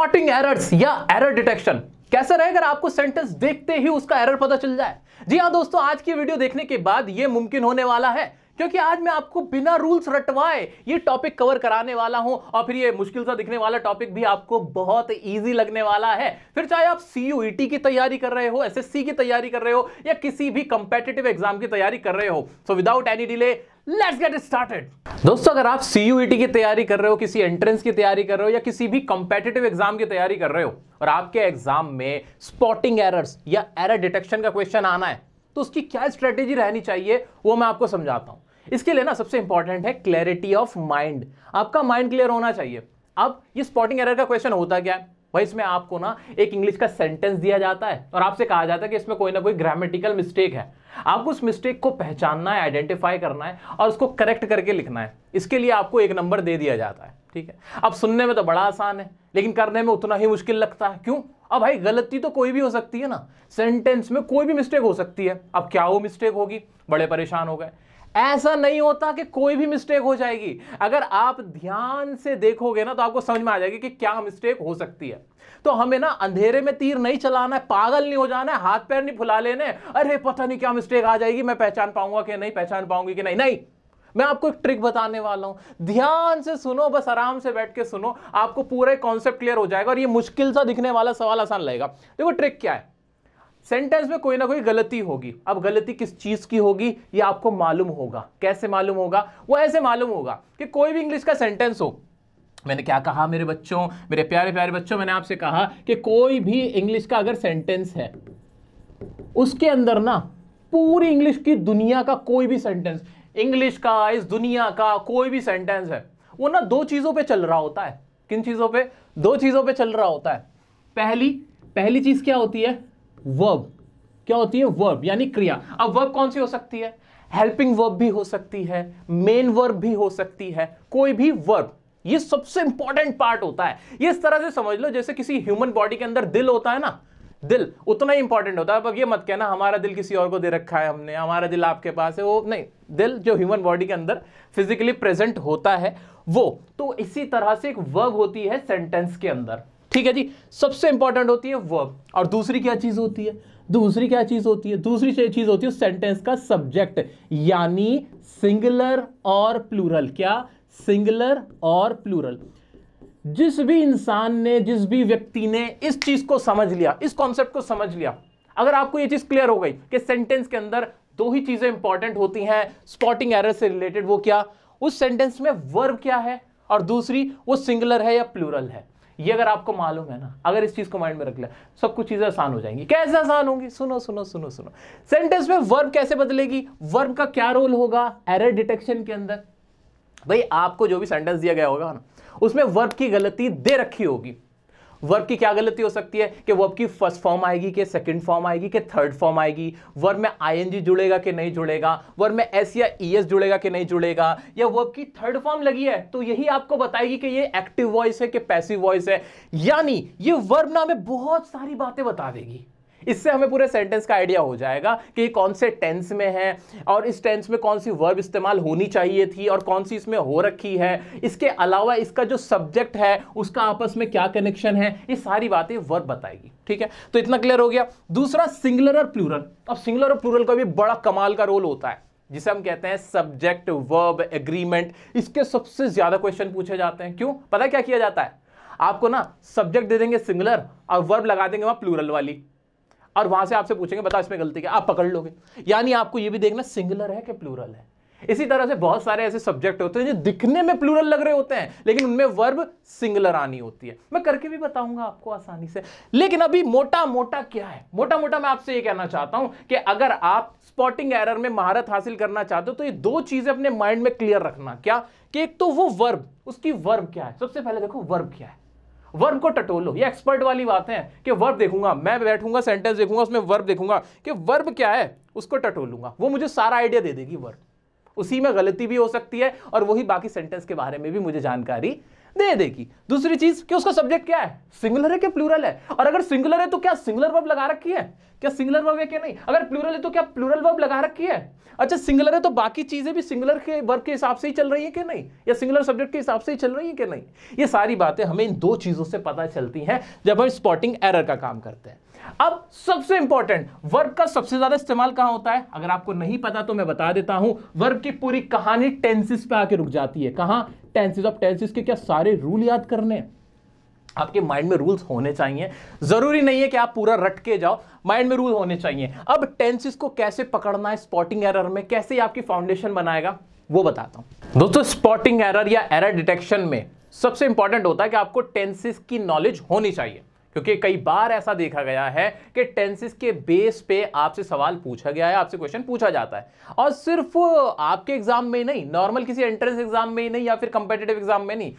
spotting errors या error detection कैसा रहे अगर आपको सेंटेंस देखते ही उसका एरर पता चल जाए जी हाँ दोस्तों आज की वीडियो देखने के बाद यह मुमकिन होने वाला है क्योंकि आज मैं आपको बिना रूल्स रटवाए ये टॉपिक कवर कराने वाला हूं और फिर ये मुश्किल सा दिखने वाला टॉपिक भी आपको बहुत ईजी लगने वाला है फिर चाहे आप सीयूईटी e की तैयारी कर रहे हो एस की तैयारी कर रहे हो या किसी भी कंपेटेटिव एग्जाम की तैयारी कर रहे हो so without any delay let's get started दोस्तों अगर आप सीयूईटी e की तैयारी कर रहे हो किसी एंट्रेंस की तैयारी कर रहे हो या किसी भी कंपेटेटिव एग्जाम की तैयारी कर रहे हो और आपके एग्जाम में स्पॉटिंग एरर्स या एरर डिटेक्शन का क्वेश्चन आना है तो उसकी क्या स्ट्रेटेजी रहनी चाहिए वो मैं आपको समझाता हूं इसके लिए ना सबसे इंपॉर्टेंट है क्लैरिटी ऑफ माइंड आपका माइंड क्लियर होना चाहिए अब ये स्पॉटिंग एरर का क्वेश्चन होता क्या है भाई इसमें आपको ना एक इंग्लिश का सेंटेंस दिया जाता है और आपसे कहा जाता है कि इसमें कोई ना कोई ग्रामेटिकल मिस्टेक है आपको उस मिस्टेक को पहचानना है आइडेंटिफाई करना है और उसको करेक्ट करके लिखना है इसके लिए आपको एक नंबर दे दिया जाता है ठीक है अब सुनने में तो बड़ा आसान है लेकिन करने में उतना ही मुश्किल लगता है क्यों अब भाई गलती तो कोई भी हो सकती है ना सेंटेंस में कोई भी मिस्टेक हो सकती है अब क्या वो मिस्टेक होगी बड़े परेशान हो गए ऐसा नहीं होता कि कोई भी मिस्टेक हो जाएगी अगर आप ध्यान से देखोगे ना तो आपको समझ में आ जाएगी कि क्या मिस्टेक हो सकती है तो हमें ना अंधेरे में तीर नहीं चलाना है पागल नहीं हो जाना है हाथ पैर नहीं फुला लेने अरे पता नहीं क्या मिस्टेक आ जाएगी मैं पहचान पाऊंगा कि नहीं पहचान पाऊंगी कि नहीं नहीं मैं आपको एक ट्रिक बताने वाला हूं ध्यान से सुनो बस आराम से बैठ के सुनो आपको पूरा कॉन्सेप्ट क्लियर हो जाएगा और ये मुश्किल सा दिखने वाला सवाल आसान लगेगा देखो ट्रिक क्या है सेंटेंस में कोई ना कोई गलती होगी अब गलती किस चीज़ की होगी ये आपको मालूम होगा कैसे मालूम होगा वो ऐसे मालूम होगा कि कोई भी इंग्लिश का सेंटेंस हो मैंने क्या कहा मेरे बच्चों मेरे प्यारे प्यारे बच्चों मैंने आपसे कहा कि कोई भी इंग्लिश का अगर सेंटेंस है उसके अंदर ना पूरी इंग्लिश की दुनिया का कोई भी सेंटेंस इंग्लिश का इस दुनिया का कोई भी सेंटेंस है वो ना दो चीज़ों पे चल रहा होता है किन चीज़ों पे दो चीज़ों पे चल रहा होता है पहली पहली चीज़ क्या होती है वर्ब क्या होती है वर्ब यानी क्रिया अब वर्ब कौन सी हो सकती है हेल्पिंग वर्ब भी हो सकती है मेन वर्ब भी हो सकती है कोई भी वर्ब ये सबसे इंपॉर्टेंट पार्ट होता है ये इस तरह से समझ लो जैसे किसी ह्यूमन बॉडी के अंदर दिल होता है ना दिल उतना ही इंपॉर्टेंट होता है अब ये मत कहना हमारा दिल किसी और को दे रखा है हमने हमारा दिल आपके पास है वो नहीं दिल जो ह्यूमन बॉडी के अंदर फिजिकली प्रेजेंट होता है वो तो इसी तरह से एक वर्ब होती है सेंटेंस के अंदर ठीक है जी सबसे इंपॉर्टेंट होती है वर्ब और दूसरी क्या चीज़ होती है दूसरी क्या चीज़ होती है दूसरी चीज़ होती है सेंटेंस का सब्जेक्ट यानी सिंगुलर और प्लूरल क्या सिंगुलर और प्लूरल जिस भी इंसान ने जिस भी व्यक्ति ने इस चीज़ को समझ लिया इस कॉन्सेप्ट को समझ लिया अगर आपको ये चीज़ क्लियर हो गई कि सेंटेंस के अंदर दो ही चीज़ें इंपॉर्टेंट होती हैं स्पॉटिंग एरर से रिलेटेड वो क्या उस सेंटेंस में वर्ब क्या है और दूसरी वो सिंगुलर है या प्लूरल है ये अगर आपको मालूम है ना अगर इस चीज को माइंड में रख लिया सब कुछ चीजें आसान हो जाएंगी कैसे आसान होंगी सुनो सुनो सुनो सुनो सेंटेंस में वर्ब कैसे बदलेगी वर्ब का क्या रोल होगा एरर डिटेक्शन के अंदर भाई आपको जो भी सेंटेंस दिया गया होगा ना उसमें वर्ब की गलती दे रखी होगी वर्ब की क्या गलती हो सकती है कि वर्ब की फर्स्ट फॉर्म आएगी कि सेकंड फॉर्म आएगी कि थर्ड फॉर्म आएगी वर्ब में आईएनजी जुड़ेगा कि नहीं जुड़ेगा वर्ब में एस या ईएस जुड़ेगा कि नहीं जुड़ेगा या वर्ब की थर्ड फॉर्म लगी है तो यही आपको बताएगी कि ये एक्टिव वॉइस है कि पैसिव वॉइस है यानी ये वर्ब ना हमें बहुत सारी बातें बता देगी इससे हमें पूरे सेंटेंस का आइडिया हो जाएगा कि कौन से टेंस में है और इस टेंस में कौन सी वर्ब इस्तेमाल होनी चाहिए थी और कौन सी इसमें हो रखी है इसके अलावा इसका जो सब्जेक्ट है उसका आपस में क्या कनेक्शन है ये सारी बातें वर्ब बताएगी ठीक है तो इतना क्लियर हो गया दूसरा सिंगुलर और प्लूरल अब सिंगुलर और प्लूरल का भी बड़ा कमाल का रोल होता है जिसे हम कहते हैं सब्जेक्ट वर्ब एग्रीमेंट इसके सबसे ज्यादा क्वेश्चन पूछे जाते हैं क्यों पता क्या किया जाता है आपको ना सब्जेक्ट दे देंगे सिंगुलर और वर्ब लगा देंगे वहां प्लूरल वाली और वहां से आपसे पूछेंगे बताओ इसमें गलती क्या आप पकड़ लोगे यानी आपको ये भी देखना सिंगुलर है कि प्लूरल है इसी तरह से बहुत सारे ऐसे सब्जेक्ट होते हैं जो दिखने में प्लूरल लग रहे होते हैं लेकिन उनमें वर्ब सिंगुलर आनी होती है मैं करके भी बताऊंगा आपको आसानी से लेकिन अभी मोटा मोटा क्या है मोटा मोटा मैं आपसे ये कहना चाहता हूं कि अगर आप स्पॉटिंग एरर में महारत हासिल करना चाहते हो तो ये दो चीजें अपने माइंड में क्लियर रखना क्या कि एक तो वो वर्ब उसकी वर्ब क्या है सबसे पहले देखो वर्ब क्या है वर्ब को टटोलो ये एक्सपर्ट वाली बात है कि वर्ब देखूंगा मैं बैठूंगा सेंटेंस देखूंगा उसमें वर्ब देखूंगा कि वर्ब क्या है उसको टटोलूंगा वो मुझे सारा आइडिया दे देगी वर्ब उसी में गलती भी हो सकती है और वही बाकी सेंटेंस के बारे में भी मुझे जानकारी दे देगी दूसरी चीज कि उसका सब्जेक्ट क्या है सिंगुलर है कि प्लूरल है और अगर सिंगुलर है तो क्या सिंगुलर वर्ब लगा रखी है क्या सिंगुलर वर्ब है क्या नहीं अगर प्लूरल है तो क्या प्लूरल वर्ब लगा रखी है अच्छा सिंगुलर है तो बाकी चीजें भी सिंगुलर के वर्ब के हिसाब से ही चल रही है कि नहीं या सिंगुलर सब्जेक्ट के हिसाब से ही चल रही है कि नहीं ये सारी बातें हमें इन दो चीजों से पता चलती हैं जब हम स्पॉटिंग एरर का काम करते हैं अब सबसे इंपॉर्टेंट वर्ब का सबसे ज्यादा इस्तेमाल कहां होता है अगर आपको नहीं पता तो मैं बता देता हूं वर्ब की पूरी कहानी टेंसिस पे आके रुक जाती है कहां टेंसिस अब टेंसिस के क्या सारे रूल याद करने हैं आपके माइंड में रूल्स होने चाहिए जरूरी नहीं है कि आप पूरा रट के जाओ माइंड में रूल होने चाहिए अब टेंसिस को कैसे पकड़ना है स्पॉटिंग एरर में कैसे आपकी फाउंडेशन बनाएगा वो बताता हूं दोस्तों स्पॉटिंग एरर या एरर डिटेक्शन में सबसे इंपॉर्टेंट होता है कि आपको टेंसिस की नॉलेज होनी चाहिए क्योंकि कई बार ऐसा देखा गया है कि टेंसिस के बेस पे आपसे सवाल पूछा गया है आपसे क्वेश्चन पूछा जाता है और सिर्फ आपके एग्जाम में नहीं नॉर्मल किसी एंट्रेंस एग्जाम में ही नहीं या फिर कंपेटेटिव एग्जाम में नहीं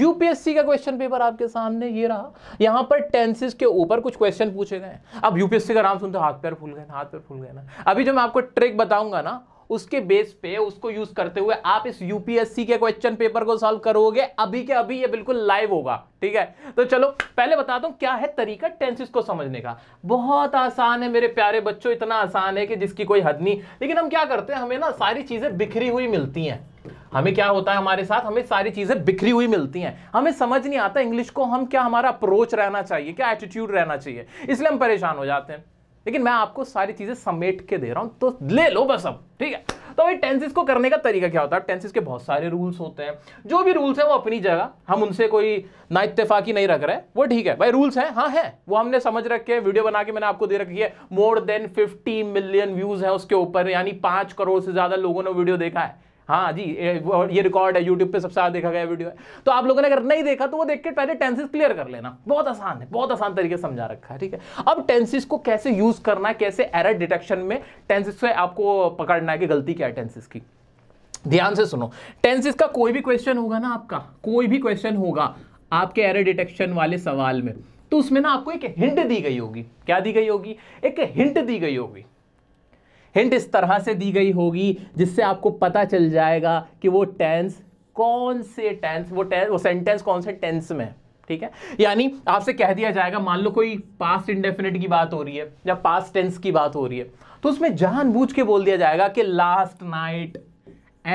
यूपीएससी का क्वेश्चन पेपर आपके सामने ये रहा यहां पर टेंसिस के ऊपर कुछ क्वेश्चन पूछे गए अब यूपीएससी का नाम सुनते हाथ पैर फूल गए हाथ पैर फूल गए ना अभी जो मैं आपको ट्रिक बताऊंगा ना उसके बेस पे उसको यूज करते हुए आप इस यूपीएससी के क्वेश्चन पेपर को सॉल्व करोगे अभी के अभी ये बिल्कुल लाइव होगा ठीक है तो चलो पहले बता दूं क्या है तरीका टेंसिस को समझने का बहुत आसान है मेरे प्यारे बच्चों इतना आसान है कि जिसकी कोई हद नहीं लेकिन हम क्या करते हैं हमें ना सारी चीजें बिखरी हुई मिलती हैं हमें क्या होता है हमारे साथ हमें सारी चीज़ें बिखरी हुई मिलती हैं हमें समझ नहीं आता इंग्लिश को हम क्या हमारा अप्रोच रहना चाहिए क्या एटीट्यूड रहना चाहिए इसलिए हम परेशान हो जाते हैं लेकिन मैं आपको सारी चीज़ें समेट के दे रहा हूं तो ले लो बस अब ठीक है तो भाई टेंसिस को करने का तरीका क्या होता है टेंसिस के बहुत सारे रूल्स होते हैं जो भी रूल्स हैं वो अपनी जगह हम उनसे कोई ना इतफाकी नहीं रख रहे वो ठीक है भाई रूल्स हैं हाँ है वो हमने समझ रखे वीडियो बना के मैंने आपको दे रखी है more than fifty million views है उसके ऊपर यानी पांच करोड़ से ज़्यादा लोगों ने वीडियो देखा है हाँ जी ये रिकॉर्ड है यूट्यूब पे सबसे देखा गया वीडियो है तो आप लोगों ने अगर नहीं देखा तो वो देख के पहले टेंसिस क्लियर कर लेना बहुत आसान है बहुत आसान तरीके से समझा रखा है ठीक है अब टेंसिस को कैसे यूज करना है कैसे एरर डिटेक्शन में टेंसिस से आपको पकड़ना है कि गलती क्या है टेंसिस की ध्यान से सुनो टेंसिस का कोई भी क्वेश्चन होगा ना आपका कोई भी क्वेश्चन होगा आपके एरर डिटेक्शन वाले सवाल में तो उसमें ना आपको एक हिंट दी गई होगी क्या दी गई होगी एक हिंट दी गई होगी हिंट इस तरह से दी गई होगी जिससे आपको पता चल जाएगा कि वो टेंस कौन से टेंस वो टेंस वो सेंटेंस कौन से टेंस में ठीक है यानी आपसे कह दिया जाएगा मान लो कोई पास्ट इंडेफिनिट की बात हो रही है या पास्ट टेंस की बात हो रही है तो उसमें जानबूझ के बोल दिया जाएगा कि लास्ट नाइट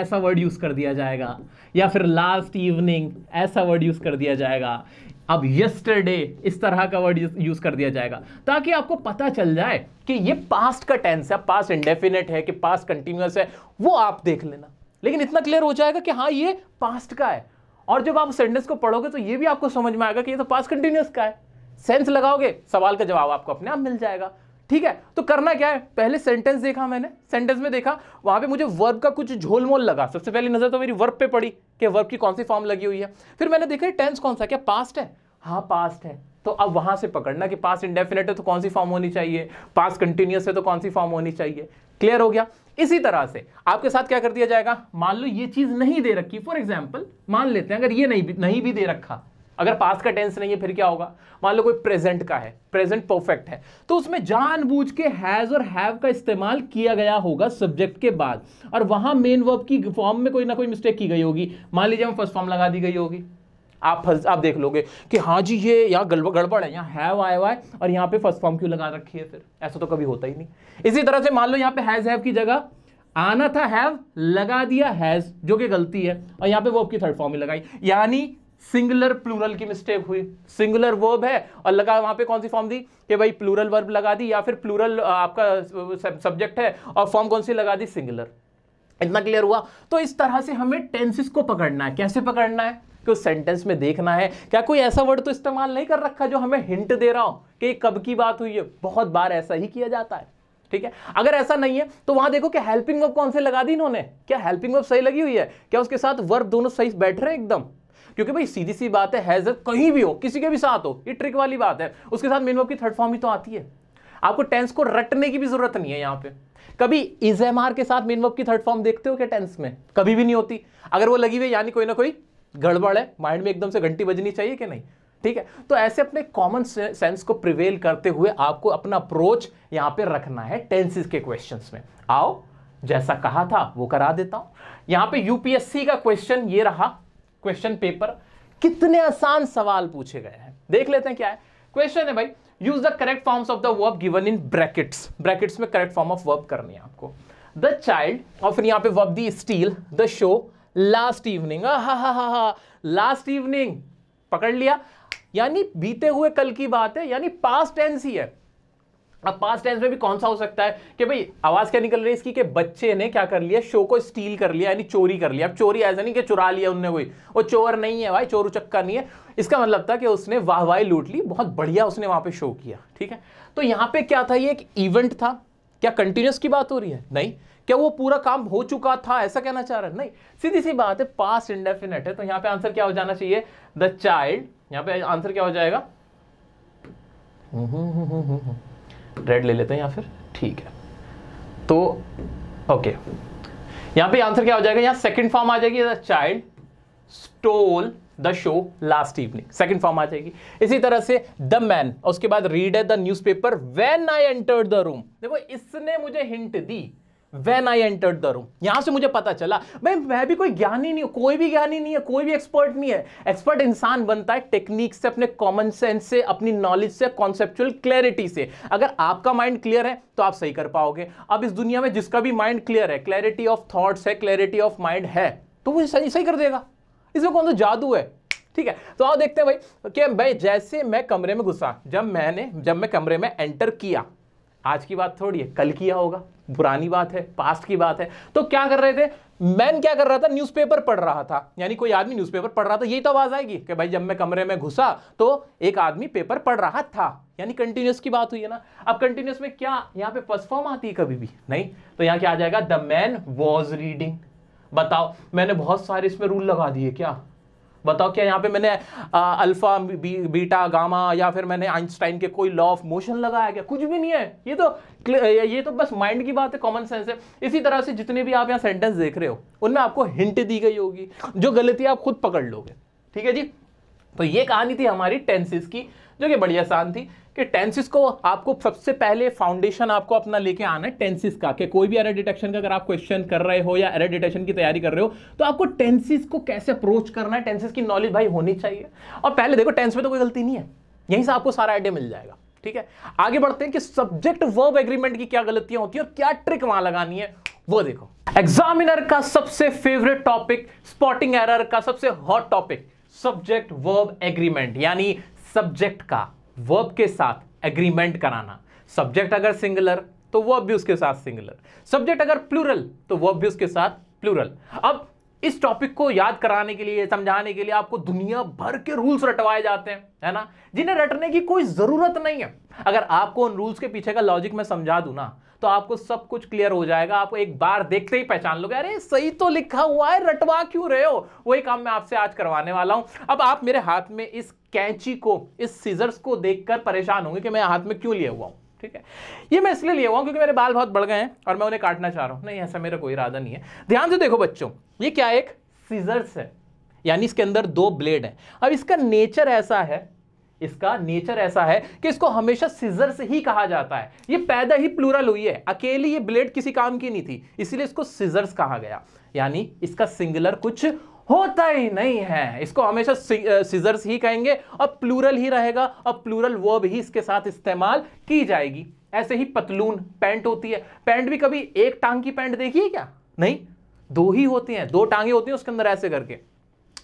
ऐसा वर्ड यूज कर दिया जाएगा या फिर लास्ट इवनिंग ऐसा वर्ड यूज कर दिया जाएगा अब यस्टरडे इस तरह का वर्ड यूज कर दिया जाएगा ताकि आपको पता चल जाए कि ये पास्ट का टेंस है पास्ट इंडेफिनेट है कि पास्ट कंटिन्यूस है वो आप देख लेना लेकिन इतना क्लियर हो जाएगा कि हाँ ये पास्ट का है और जब आप सेंटेंस को पढ़ोगे तो ये भी आपको समझ में आएगा कि ये तो पास्ट कंटिन्यूस का है सेंस लगाओगे सवाल का जवाब आपको अपने आप मिल जाएगा ठीक है तो करना क्या है पहले सेंटेंस देखा मैंने सेंटेंस में देखा वहां पे मुझे वर्ब का कुछ झोलमोल लगा सबसे पहली नजर तो मेरी वर्ब पे पड़ी कि वर्ब की कौन सी फॉर्म लगी हुई है फिर मैंने देखा टेंस कौन सा क्या पास्ट है हाँ पास्ट है तो अब वहां से पकड़ना कि पास इंडेफिनेट है तो कौन सी फॉर्म होनी चाहिए पास कंटिन्यूस है तो कौन सी फॉर्म होनी चाहिए क्लियर हो गया इसी तरह से आपके साथ क्या कर दिया जाएगा मान लो ये चीज नहीं दे रखी फॉर एग्जाम्पल मान लेते हैं अगर ये नहीं नहीं भी दे रखा अगर पास का टेंस नहीं है फिर क्या होगा मान लो कोई प्रेजेंट का है प्रेजेंट परफेक्ट है तो उसमें जानबूझ के हैज और हैव का इस्तेमाल किया गया होगा सब्जेक्ट के बाद और वहां मेन वर्ब की फॉर्म में कोई ना कोई मिस्टेक की गई होगी मान लीजिए हम फर्स्ट फॉर्म लगा दी गई होगी आप फर्स्ट आप देख लोगे कि हाँ जी ये यहाँ गड़बड़ गड़बड़ है यहाँ हैव आए हुआ है और यहाँ पे फर्स्ट फॉर्म क्यों लगा रखी है फिर ऐसा तो कभी होता ही नहीं इसी तरह से मान लो यहाँ पे हैज हैव की जगह आना था हैव लगा दिया हैज जो कि गलती है और यहाँ पे वो आपकी थर्ड फॉर्म ही लगाई यानी सिंगुलर प्लूरल की मिस्टेक हुई सिंगुलर वर्ब है और लगा वहां पे कौन सी फॉर्म दी कि भाई प्लूरल वर्ब लगा दी या फिर प्लूरल आपका सब्जेक्ट है और फॉर्म कौन सी लगा दी सिंगुलर इतना क्लियर हुआ तो इस तरह से हमें टेंसिस को पकड़ना है कैसे पकड़ना है कि सेंटेंस में देखना है क्या कोई ऐसा वर्ड तो इस्तेमाल नहीं कर रखा जो हमें हिंट दे रहा हो कि कब की बात हुई है बहुत बार ऐसा ही किया जाता है ठीक है अगर ऐसा नहीं है तो वहां देखो कि हेल्पिंग वर्ब कौन से लगा दी इन्होंने क्या हेल्पिंग वर्ब सही लगी हुई है क्या उसके साथ वर्ब दोनों सही बैठ रहे हैं एकदम क्योंकि भाई सीधी सी बात है हैज़ कहीं भी हो किसी के भी साथ हो ये ट्रिक वाली बात है उसके साथ मेन की थर्ड फॉर्म ही तो आती है आपको टेंस को रटने की भी जरूरत नहीं है यहां पे कभी इज एम आर के साथ मेन वर्ब की थर्ड फॉर्म देखते हो क्या टेंस में कभी भी नहीं होती अगर वो लगी हुई यानी कोई ना कोई गड़बड़ है माइंड में एकदम से घंटी बजनी चाहिए कि नहीं ठीक है तो ऐसे अपने कॉमन सेंस को प्रिवेल करते हुए आपको अपना अप्रोच यहां पे रखना है टेंसिस के क्वेश्चंस में आओ जैसा कहा था वो करा देता हूं यहां पे यूपीएससी का क्वेश्चन ये रहा क्वेश्चन पेपर कितने आसान सवाल पूछे गए हैं देख लेते हैं क्या है क्वेश्चन है भाई use the correct forms of the verb given in brackets brackets में करेक्ट फॉर्म ऑफ वर्ब करनी है आपको द चाइल्ड और फिर यहां पे वर्ब दी steal the show last evening हा हा हा हा लास्ट इवनिंग पकड़ लिया यानी बीते हुए कल की बात है यानी पास्ट टेंस ही है अब पास टेंस में भी कौन सा हो सकता है कि भाई आवाज क्या निकल रही है इसकी कि बच्चे ने क्या कर लिया शो को स्टील कर लिया यानी चोरी कर लिया अब चोरी ऐसा नहीं कि चुरा लिया उनने कोई वो चोर नहीं है भाई चोर उचक्का नहीं है इसका मतलब था कि उसने वाह वाह लूट ली बहुत बढ़िया उसने वहां पर शो किया ठीक है तो यहाँ पे क्या था ये एक इवेंट था क्या कंटिन्यूस की बात हो रही है नहीं क्या वो पूरा काम हो चुका था ऐसा कहना चाह रहा है नहीं सीधी सी बात है पास इंडेफिनेट है तो यहाँ पे आंसर क्या हो जाना चाहिए द चाइल्ड यहाँ पे आंसर क्या हो जाएगा हम्म, हम्म, हम्म, रेड ले लेते हैं या फिर ठीक है तो ओके यहां पे आंसर क्या हो जाएगा यहां सेकंड फॉर्म आ जाएगी the child stole the show last evening second form आ जाएगी इसी तरह से द मैन उसके बाद रीड है the newspaper when I enter the room देखो इसने मुझे हिंट दी when I enter the room यहां से मुझे पता चला भाई मैं भी कोई ज्ञानी नहीं हूं कोई भी ज्ञानी नहीं है कोई भी एक्सपर्ट नहीं है एक्सपर्ट इंसान बनता है टेक्निक से अपने कॉमन सेंस से अपनी नॉलेज से कॉन्सेप्चुअल क्लैरिटी से अगर आपका माइंड क्लियर है तो आप सही कर पाओगे अब इस दुनिया में जिसका भी माइंड क्लियर है क्लैरिटी ऑफ थॉट्स है क्लैरिटी ऑफ माइंड है तो वो सही सही कर देगा इसमें कौन सा जादू है ठीक है तो आओ देखते हैं भाई कि भाई जैसे मैं कमरे में घुसा जब मैंने जब मैं कमरे में एंटर किया आज की बात थोड़ी है कल किया होगा पुरानी बात है पास्ट की बात है तो क्या कर रहे थे मैन क्या कर रहा था न्यूज़पेपर पढ़ रहा था यानी कोई आदमी न्यूज़पेपर पढ़ रहा था यही तो आवाज़ आएगी कि भाई जब मैं कमरे में घुसा तो एक आदमी पेपर पढ़ रहा था यानी कंटिन्यूस की बात हुई है ना अब कंटिन्यूस में क्या यहाँ पे फर्स्ट फॉर्म आती है कभी भी नहीं तो यहाँ क्या आ जाएगा द मैन वॉज रीडिंग बताओ मैंने बहुत सारे इसमें रूल लगा दिए क्या बताओ क्या यहाँ पे मैंने आ, अल्फा बी, बीटा गामा या फिर मैंने आइंस्टाइन के कोई लॉ ऑफ मोशन लगाया क्या कुछ भी नहीं है ये तो ये तो बस माइंड की बात है कॉमन सेंस है इसी तरह से जितने भी आप यहाँ सेंटेंस देख रहे हो उनमें आपको हिंट दी गई होगी जो गलती आप खुद पकड़ लोगे ठीक है जी तो ये कहानी थी हमारी टेंसिस की जो कि बढ़िया आसान थी कि टेंसिस को आपको सबसे पहले फाउंडेशन आपको अपना लेके आना है टेंसिस का कि कोई भी एरर डिटेक्शन का अगर आप क्वेश्चन कर रहे हो या एरर डिटेक्शन की तैयारी कर रहे हो तो आपको टेंसिस को कैसे अप्रोच करना है टेंसिस की नॉलेज भाई होनी चाहिए और पहले देखो टेंस में तो कोई गलती नहीं है यहीं से आपको सारा आइडिया मिल जाएगा ठीक है आगे बढ़ते हैं कि सब्जेक्ट वर्ब एग्रीमेंट की क्या गलतियां होती है और क्या ट्रिक वहां लगानी है वो देखो एग्जामिनर का सबसे फेवरेट टॉपिक स्पॉटिंग एरर का सबसे hot topic subject verb agreement यानी सब्जेक्ट का वर्ब के साथ एग्रीमेंट कराना सब्जेक्ट अगर सिंगुलर तो वर्ब भी उसके साथ सिंगुलर सब्जेक्ट अगर प्लूरल तो वर्ब भी उसके साथ प्लूरल अब इस टॉपिक को याद कराने के लिए समझाने के लिए आपको दुनिया भर के रूल्स रटवाए जाते हैं है ना जिन्हें रटने की कोई ज़रूरत नहीं है अगर आपको उन रूल्स के पीछे का लॉजिक मैं समझा दू ना तो आपको सब कुछ क्लियर हो जाएगा आप एक बार देखते ही पहचान लोगे अरे सही तो लिखा हुआ है रटवा क्यों रहे हो वही काम मैं आपसे आज करवाने वाला हूं अब आप मेरे हाथ में इस कैंची को इस सीजर्स को देखकर परेशान होंगे कि मैं हाथ में क्यों लिए हुआ हूँ ठीक है ये मैं इसलिए लिया हुआ हूँ क्योंकि मेरे बाल बहुत बढ़ गए हैं और मैं उन्हें काटना चाह रहा हूँ नहीं ऐसा मेरा कोई इरादा नहीं है ध्यान से देखो बच्चों ये क्या एक सीजर्स है यानी इसके अंदर दो ब्लेड है अब इसका नेचर ऐसा है इसका नेचर ऐसा है कि इसको हमेशा सीजर से ही कहा जाता है ये पैदा ही प्लूरल हुई है अकेली ये ब्लेड किसी काम की नहीं थी इसीलिए इसको सीजर्स कहा गया यानी इसका सिंगुलर कुछ होता ही नहीं है इसको हमेशा सीजर्स ही कहेंगे और प्लूरल ही रहेगा और प्लूरल वर्ब ही इसके साथ इस्तेमाल की जाएगी ऐसे ही पतलून पैंट होती है पैंट भी कभी एक टांग की पैंट देखिए क्या नहीं दो ही होती हैं दो टांगे होती हैं उसके अंदर ऐसे करके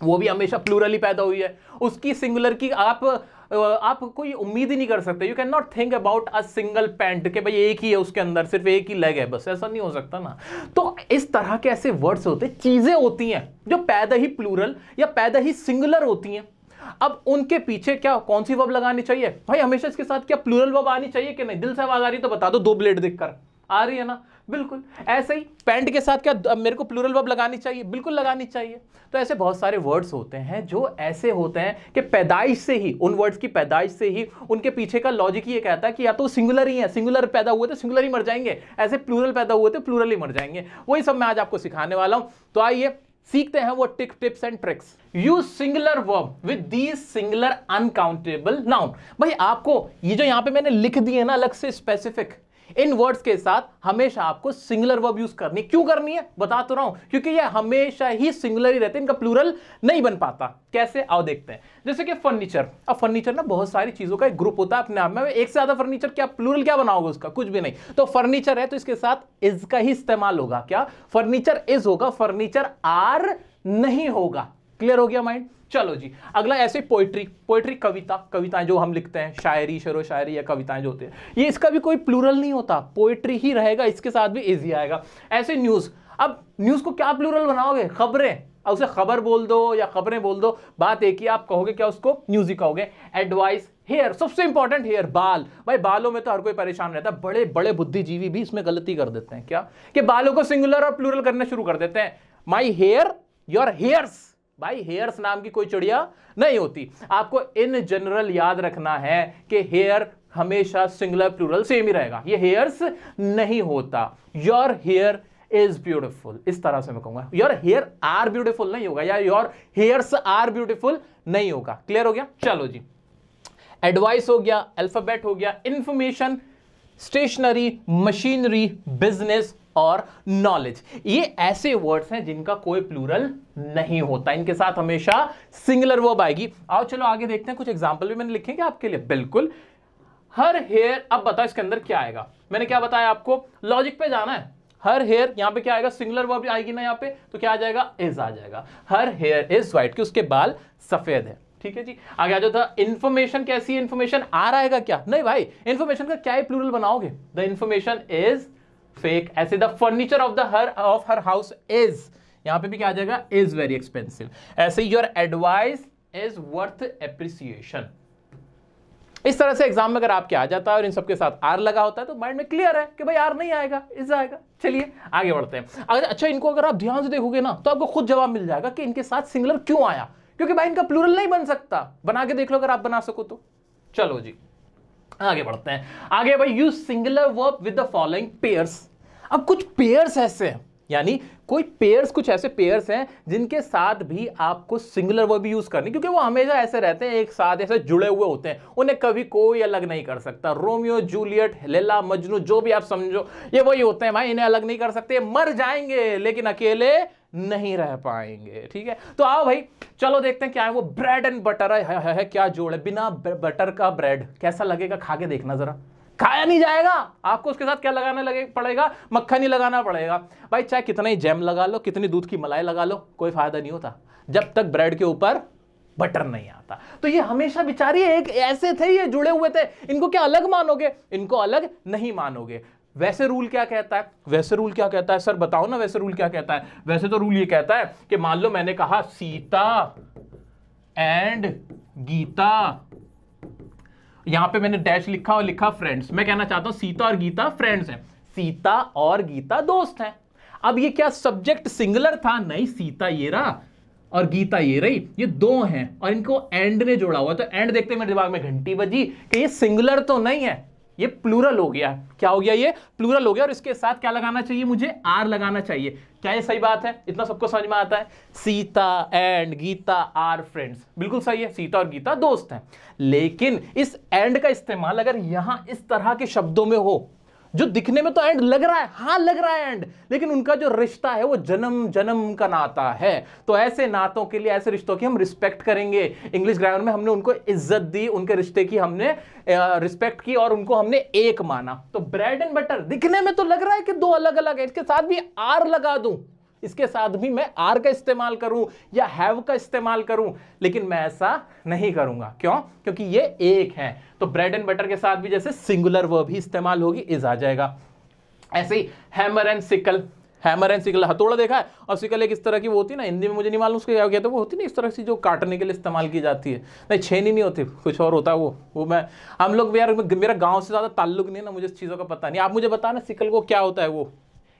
वो भी हमेशा प्लूरल ही पैदा हुई है उसकी सिंगुलर की आप आप कोई उम्मीद ही नहीं कर सकते you can not think about a single pant के भाई एक ही है उसके अंदर सिर्फ एक ही लेग है बस ऐसा नहीं हो सकता ना तो इस तरह के ऐसे वर्ड्स होते चीज़ें होती हैं जो पैदा ही प्लूरल या पैदा ही सिंगुलर होती हैं अब उनके पीछे क्या कौन सी वब लगानी चाहिए भाई हमेशा इसके साथ क्या प्लूरल वब आनी चाहिए कि नहीं दिल से आवाज़ आ रही तो बता दो दो ब्लेड दिखकर आ रही है ना बिल्कुल ऐसे ही पेंट के साथ क्या मेरे को प्लूरल वर्ब लगानी चाहिए बिल्कुल लगानी चाहिए तो ऐसे बहुत सारे वर्ड्स होते हैं जो ऐसे होते हैं कि पैदाइश से ही उन वर्ड्स की पैदाइश से ही उनके पीछे का लॉजिक ये कहता है कि या तो सिंगुलर ही है सिंगुलर पैदा हुए तो सिंगुलर ही मर जाएंगे ऐसे प्लूरल पैदा हुए तो प्लूरल ही मर जाएंगे वही सब मैं आज आपको सिखाने वाला हूँ तो आइए सीखते हैं वो tick tips and tricks use singular verb with these singular uncountable noun भाई आपको ये जो यहां पे मैंने लिख दिए ना अलग से स्पेसिफिक इन वर्ड्स के साथ हमेशा आपको सिंगुलर वर्ब यूज करनी क्यों करनी है बता तो रहा हूं क्योंकि ये हमेशा ही सिंगुलर ही रहते हैं इनका प्लूरल नहीं बन पाता कैसे आओ देखते हैं जैसे कि फर्नीचर अब फर्नीचर ना बहुत सारी चीजों का एक ग्रुप होता है अपने आप में एक से ज्यादा फर्नीचर क्या प्लूरल क्या बनाओगे उसका कुछ भी नहीं तो फर्नीचर है तो इसके साथ इज का ही इस्तेमाल होगा क्या फर्नीचर इज होगा फर्नीचर आर नहीं होगा क्लियर हो गया माइंड चलो जी अगला ऐसे पोइट्री पोइट्री कविता कविताएं जो हम लिखते हैं शायरी शरो शायरी या कविताएं जो होते हैं ये इसका भी कोई प्लूरल नहीं होता पोइट्री ही रहेगा इसके साथ भी ईजी आएगा ऐसे न्यूज़ अब न्यूज़ को क्या प्लूरल बनाओगे खबरें अब उसे खबर बोल दो या खबरें बोल दो बात एक ही आप कहोगे क्या उसको न्यूज ही कहोगे एडवाइस हेयर सबसे इंपॉर्टेंट हेयर बाल भाई बालों में तो हर कोई परेशान रहता है बड़े बड़े बुद्धिजीवी भी इसमें गलती कर देते हैं क्या कि बालों को सिंगुलर और प्लूरल करना शुरू कर देते हैं माई हेयर योर हेयर्स भाई हेयर्स नाम की कोई चिड़िया नहीं होती आपको इन जनरल याद रखना है कि हेयर हमेशा सिंगलर प्लूरल सेम ही रहेगा ये हेयर्स नहीं होता योर हेयर इज ब्यूटिफुल इस तरह से मैं कहूंगा योर हेयर आर ब्यूटिफुल नहीं होगा या योर हेयर्स आर ब्यूटिफुल नहीं होगा क्लियर हो गया चलो जी एडवाइस हो गया अल्फाबेट हो गया इंफॉर्मेशन स्टेशनरी मशीनरी बिजनेस और नॉलेज ये ऐसे वर्ड्स हैं जिनका कोई प्लूरल नहीं होता इनके साथ हमेशा सिंगुलर वर्ब आएगी आओ चलो आगे देखते हैं कुछ एग्जाम्पल भी मैंने लिखे क्या आपके लिए बिल्कुल हर हेयर अब बताओ इसके अंदर क्या आएगा मैंने क्या बताया आपको लॉजिक पे जाना है हर हेयर यहां पे क्या आएगा सिंगुलर वर्ब आएगी ना यहां पे तो क्या आ जाएगा इज आ जाएगा हर हेयर इज व्हाइट कि उसके बाल सफेद है ठीक है जी आगे आ जाता इंफॉर्मेशन कैसी इंफॉर्मेशन आ रहा है क्या नहीं भाई इंफॉर्मेशन का क्या ही प्लूरल बनाओगे द इंफॉर्मेशन इज फेक ऐसे the furniture of the her of her house is यहां पे भी क्या आ जाएगा इज वेरी एक्सपेंसिव ऐसे your advice is worth appreciation इस तरह से एग्जाम में अगर आपके आ जाता है और इन सबके साथ आर लगा होता है तो माइंड में क्लियर है कि भाई आर नहीं आएगा इज आएगा चलिए आगे बढ़ते हैं अगर अच्छा इनको अगर आप ध्यान से देखोगे ना तो आपको खुद जवाब मिल जाएगा कि इनके साथ सिंगलर क्यों आया क्योंकि भाई इनका प्लूरल नहीं बन सकता बना के देख लो अगर आप बना सको तो चलो जी आगे बढ़ते हैं आगे भाई use singular verb with the following pairs अब कुछ पेयर्स ऐसे हैं यानी कोई पेयर्स कुछ ऐसे पेयर्स हैं जिनके साथ भी आपको सिंगुलर वर्ब यूज करनी क्योंकि वो हमेशा ऐसे रहते हैं एक साथ ऐसे जुड़े हुए होते हैं उन्हें कभी कोई अलग नहीं कर सकता रोमियो जूलियट लेला मजनू जो भी आप समझो ये वही होते हैं भाई इन्हें अलग नहीं कर सकते मर जाएंगे लेकिन अकेले नहीं रह पाएंगे ठीक है तो आओ भाई चलो देखते हैं क्या है वो ब्रेड एंड बटर है, है, है क्या जोड़ है बिना बटर का ब्रेड कैसा लगेगा खा के देखना जरा खाया नहीं जाएगा आपको उसके साथ क्या लगाना लगे पड़ेगा मक्खन ही लगाना पड़ेगा भाई चाहे कितना ही जैम लगा लो कितनी दूध की मलाई लगा लो कोई फायदा नहीं होता जब तक ब्रेड के ऊपर बटर नहीं आता तो ये हमेशा बिचारी एक ऐसे थे ये जुड़े हुए थे इनको क्या अलग मानोगे इनको अलग नहीं मानोगे वैसे रूल क्या कहता है वैसे रूल क्या कहता है सर बताओ ना वैसे रूल क्या कहता है वैसे तो रूल ये कहता है कि मान लो मैंने कहा सीता एंड गीता यहाँ पे मैंने डैश लिखा और लिखा फ्रेंड्स मैं कहना चाहता हूँ सीता और गीता फ्रेंड्स हैं सीता और गीता दोस्त हैं अब ये क्या सब्जेक्ट सिंगुलर था नहीं सीता ये रहा और गीता ये रही ये दो हैं और इनको एंड ने जोड़ा हुआ तो एंड देखते मेरे दिमाग में घंटी बजी कि ये सिंगुलर तो नहीं है ये प्लूरल हो गया क्या हो गया ये प्लूरल हो गया और इसके साथ क्या लगाना चाहिए मुझे आर लगाना चाहिए क्या ये सही बात है इतना सबको समझ में आता है Sita and Gita are friends बिल्कुल सही है सीता और गीता दोस्त हैं लेकिन इस एंड का इस्तेमाल अगर यहां इस तरह के शब्दों में हो जो दिखने में तो एंड लग रहा है हाँ लग रहा है एंड लेकिन उनका जो रिश्ता है वो जन्म जन्म का नाता है तो ऐसे नातों के लिए ऐसे रिश्तों की हम रिस्पेक्ट करेंगे इंग्लिश ग्रामर में हमने उनको इज्जत दी उनके रिश्ते की हमने रिस्पेक्ट की और उनको हमने एक माना तो ब्रेड एंड बटर दिखने में तो लग रहा है कि दो अलग अलग है इसके साथ भी आर लगा दूं इसके साथ भी मैं आर का इस्तेमाल करूं या हैव का इस्तेमाल करूं लेकिन मैं ऐसा नहीं करूंगा क्यों क्योंकि ये एक है तो ब्रेड एंड बटर के साथ भी जैसे सिंगुलर वर्ब भी इस्तेमाल होगी इज आ जाएगा ऐसे ही hammer and sickle hammer and sickle हथौड़ा देखा है और सिकल एक इस तरह की वो होती है ना हिंदी में मुझे नहीं मालूम उसके क्या कहते तो वो होती ना इस तरह से जो काटने के लिए इस्तेमाल की जाती है नहीं छेनी नहीं होती कुछ और होता है वो वो मैं हम लोग यार मेरा गाँव से ज़्यादा ताल्लुक नहीं है ना मुझे इस चीज़ों का पता नहीं आप मुझे बताना सिकल को क्या होता है वो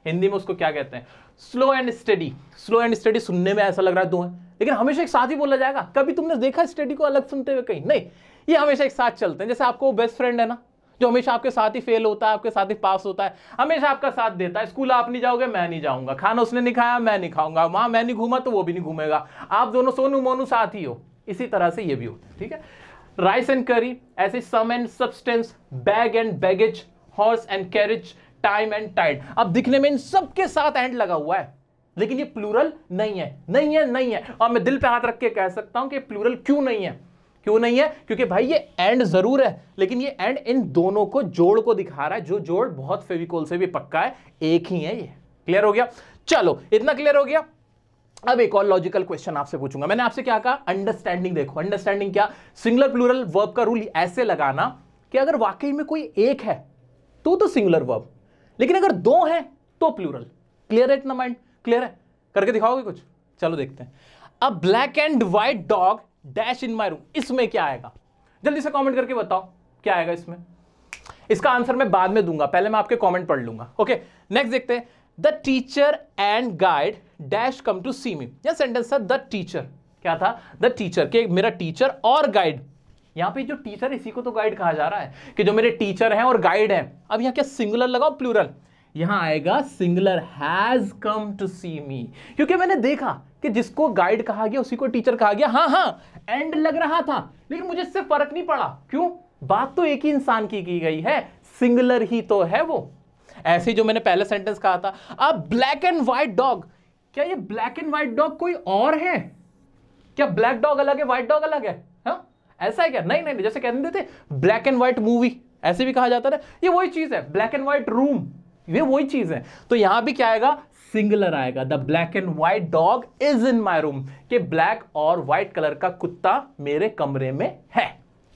हिंदी में उसको क्या कहते हैं slow and steady slow and steady सुनने में ऐसा लग रहा है दो है लेकिन हमेशा एक साथ ही बोला जाएगा कभी तुमने देखा स्टडी को अलग सुनते हुए कहीं नहीं ये हमेशा एक साथ चलते हैं जैसे आपको बेस्ट फ्रेंड है ना जो हमेशा आपके साथ ही फेल होता है आपके साथ ही पास होता है हमेशा आपका साथ देता है स्कूल आप नहीं जाओगे मैं नहीं जाऊंगा खाना उसने नहीं खाया मैं नहीं खाऊंगा वहां मैं नहीं घूमा तो वो भी नहीं घूमेगा आप दोनों सोनू मोनू साथ ही हो इसी तरह से ये भी होता है ठीक है राइस एंड करी ऐसे sum and substance bag and baggage horse and carriage time and tide अब दिखने में इन सबके साथ एंड लगा हुआ है लेकिन ये प्लूरल नहीं है नहीं है नहीं है और मैं दिल पे हाथ रख के कह सकता हूं कि प्लूरल क्यों नहीं है क्यों नहीं है क्योंकि भाई ये एंड जरूर है लेकिन ये एंड इन दोनों को जोड़ को दिखा रहा है जो जोड़ बहुत फेविकोल से भी पक्का है एक ही है ये क्लियर हो गया चलो इतना क्लियर हो गया अब एक और लॉजिकल क्वेश्चन आपसे पूछूंगा मैंने आपसे क्या कहा अंडरस्टैंडिंग देखो अंडरस्टैंडिंग क्या सिंगुलर प्लूरल वर्ब का रूल ऐसे लगाना कि अगर वाकई में कोई एक है तो तो सिंगुलर वर्ब लेकिन अगर दो हैं तो प्लूरल क्लियर है इतना माइंड क्लियर है करके दिखाओगे कुछ चलो देखते हैं अब black and white dog dash in my room इसमें क्या आएगा जल्दी से कॉमेंट करके बताओ क्या आएगा इसमें इसका आंसर मैं बाद में दूंगा पहले मैं आपके कमेंट पढ़ लूंगा ओके नेक्स्ट देखते हैं the teacher and guide dash come to see me यह सेंटेंस था द टीचर क्या था द टीचर के मेरा टीचर और गाइड यहाँ पे जो टीचर इसी को तो गाइड कहा जा रहा है कि जो मेरे टीचर हैं और गाइड हैं अब यहाँ क्या सिंगुलर लगाओ प्लूरल यहाँ आएगा singular has come to see me क्योंकि मैंने देखा कि जिसको गाइड कहा गया उसी को टीचर कहा गया हाँ हाँ एंड लग रहा था लेकिन मुझे इससे फर्क नहीं पड़ा क्यों बात तो एक ही इंसान की की गई है सिंगुलर ही तो है वो ऐसे जो मैंने पहले सेंटेंस कहा था अब ब्लैक एंड व्हाइट डॉग क्या ये ब्लैक एंड व्हाइट डॉग कोई और है क्या ब्लैक डॉग अलग है व्हाइट डॉग अलग है ऐसा है क्या नहीं नहीं, जैसे कह देते ब्लैक एंड व्हाइट मूवी ऐसे भी कहा जाता है ये वही चीज़ है ब्लैक एंड व्हाइट रूम ये वही चीज़ है तो यहां भी क्या आएगा सिंगलर आएगा the black and white dog is in my room के ब्लैक और व्हाइट कलर का कुत्ता मेरे कमरे में है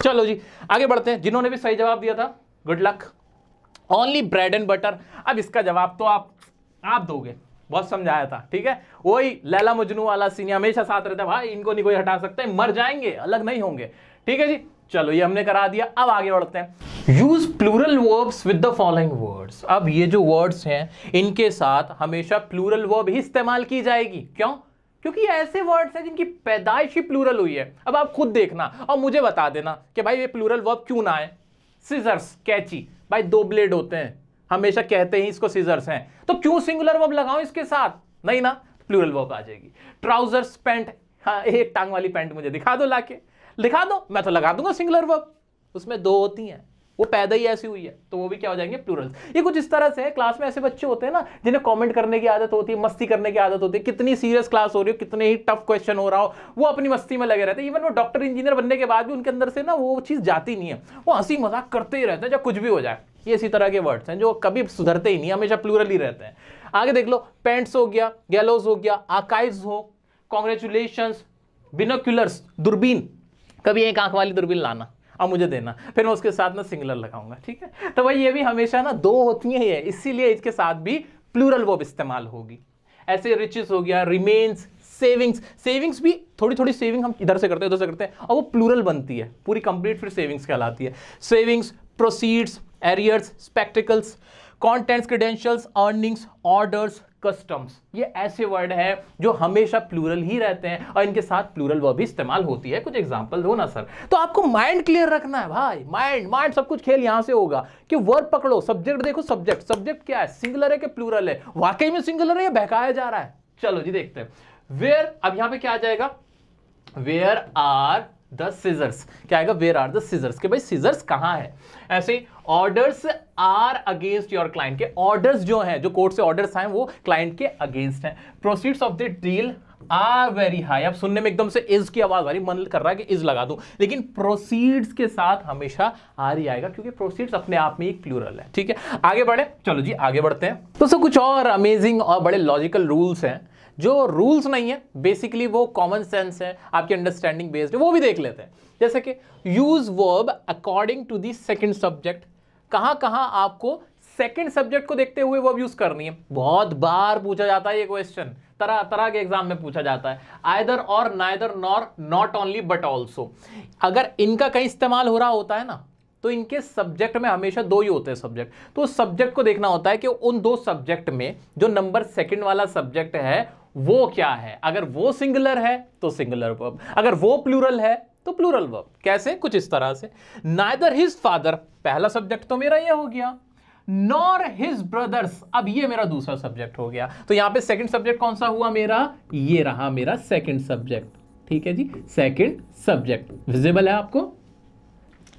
चलो जी आगे बढ़ते हैं जिन्होंने भी सही जवाब दिया था good luck only bread and butter अब इसका जवाब तो आप आप दोगे बहुत समझाया था ठीक है वही लैला मजनू वाला सीन हमेशा साथ रहता है भाई इनको नहीं कोई हटा सकते मर जाएंगे अलग नहीं होंगे ठीक है जी चलो ये हमने करा दिया अब आगे बढ़ते हैं use plural verbs with the following words अब ये जो वर्ड्स हैं इनके साथ हमेशा प्लूरल वर्ब ही इस्तेमाल की जाएगी क्यों क्योंकि ऐसे वर्ड्स हैं जिनकी पैदाइश ही प्लूरल हुई है अब आप खुद देखना और मुझे बता देना कि भाई ये प्लूरल वर्ब क्यों ना आए सीजर्स कैची भाई दो ब्लेड होते हैं हमेशा कहते हैं इसको सीजर्स हैं तो क्यों सिंगुलर वर्ब लगाऊं इसके साथ नहीं ना प्लूरल वर्ब आ जाएगी ट्राउजर्स पैंट हाँ एक टांग वाली पैंट मुझे दिखा दो लाके लिखा दो मैं तो लगा दूंगा सिंगुलर वर्ब उसमें दो होती हैं वो पैदा ही ऐसी हुई है तो वो भी क्या हो जाएंगे प्लूरल्स ये कुछ इस तरह से है क्लास में ऐसे बच्चे होते हैं ना जिन्हें कमेंट करने की आदत होती है मस्ती करने की आदत होती है कितनी सीरियस क्लास हो रही हो कितने ही टफ क्वेश्चन हो रहा हो वो अपनी मस्ती में लगे रहते हैं इवन वो डॉक्टर इंजीनियर बनने के बाद भी उनके अंदर से ना वो चीज़ जाती नहीं है वो हंसी मजाक करते ही रहते हैं जब कुछ भी हो जाए ये इसी तरह के वर्ड्स हैं जो कभी सुधरते ही नहीं हमेशा प्लूरल ही रहते हैं आगे देख लो पेंट्स हो गया गैलोज हो गया आकाइज हो कॉन्ग्रेचुलेशन बिनोक्यूलर्स दूरबीन कभी एक आंख वाली दूरबीन लाना और मुझे देना फिर मैं उसके साथ में सिंगुलर लगाऊंगा ठीक है तो भाई ये भी हमेशा ना दो होती हैं ये इसीलिए इसके साथ भी प्लूरल वो इस्तेमाल होगी ऐसे रिचेस हो गया रिमेन्स सेविंग्स सेविंग्स भी थोड़ी थोड़ी सेविंग हम इधर से करते हैं उधर से करते हैं और वो प्लूरल बनती है पूरी कंप्लीट फिर सेविंग्स कहलाती है savings proceeds arrears spectacles contents credentials earnings orders customs ये ऐसे वर्ड हैं जो हमेशा प्लूरल ही रहते हैं और इनके साथ प्लूरल वर्ब भी इस्तेमाल होती है कुछ एग्जांपल दो ना सर तो आपको माइंड क्लियर रखना है भाई माइंड माइंड सब कुछ खेल यहाँ से होगा कि वर्ब पकड़ो सब्जेक्ट देखो सब्जेक्ट सब्जेक्ट क्या है सिंगुलर है कि प्लूरल है वाकई में सिंगुलर है या बहकाया जा रहा है चलो जी देखते हैं वेयर अब यहाँ पे क्या आ जाएगा वेयर आर द सीजर्स क्या आएगा वेयर आर द सीजर्स के भाई सीजर्स कहाँ है ऐसे orders are against your client के ऑर्डर्स जो हैं जो कोर्ट से ऑर्डर्स आए वो क्लाइंट के अगेंस्ट हैं proceeds of the deal are very high अब सुनने में एकदम से इज की आवाज आ रही मन कर रहा है कि इज लगा दो लेकिन प्रोसीड्स के साथ हमेशा आ रही आएगा क्योंकि प्रोसीड्स अपने आप में एक प्लूरल है ठीक है आगे बढ़े चलो जी आगे बढ़ते हैं तो सर कुछ और अमेजिंग और बड़े लॉजिकल रूल्स हैं जो रूल्स नहीं है बेसिकली वो कॉमन सेंस है आपकी अंडरस्टैंडिंग बेस्ड है वो भी देख लेते हैं जैसे कि use verb according to the second subject कहाँ कहाँ आपको सेकेंड सब्जेक्ट को देखते हुए वर्ब यूज करनी है बहुत बार पूछा जाता है ये क्वेश्चन तरह तरह के एग्जाम में पूछा जाता है आयदर और neither nor not only but also अगर इनका कहीं इस्तेमाल हो रहा होता है ना तो इनके सब्जेक्ट में हमेशा दो ही होते हैं सब्जेक्ट तो सब्जेक्ट को देखना होता है कि उन दो सब्जेक्ट में जो नंबर सेकंड वाला सब्जेक्ट है वो क्या है अगर वो सिंगुलर है तो सिंगुलर वर्ब अगर वो प्लूरल है तो प्लूरल वर्ब कैसे कुछ इस तरह से नाइदर हिज फादर पहला सब्जेक्ट तो मेरा यह हो गया नॉर हिज ब्रदर्स अब ये मेरा दूसरा सब्जेक्ट हो गया तो यहां पे सेकंड सब्जेक्ट कौन सा हुआ मेरा ये रहा मेरा सेकंड सब्जेक्ट ठीक है जी सेकंड सब्जेक्ट विजिबल है आपको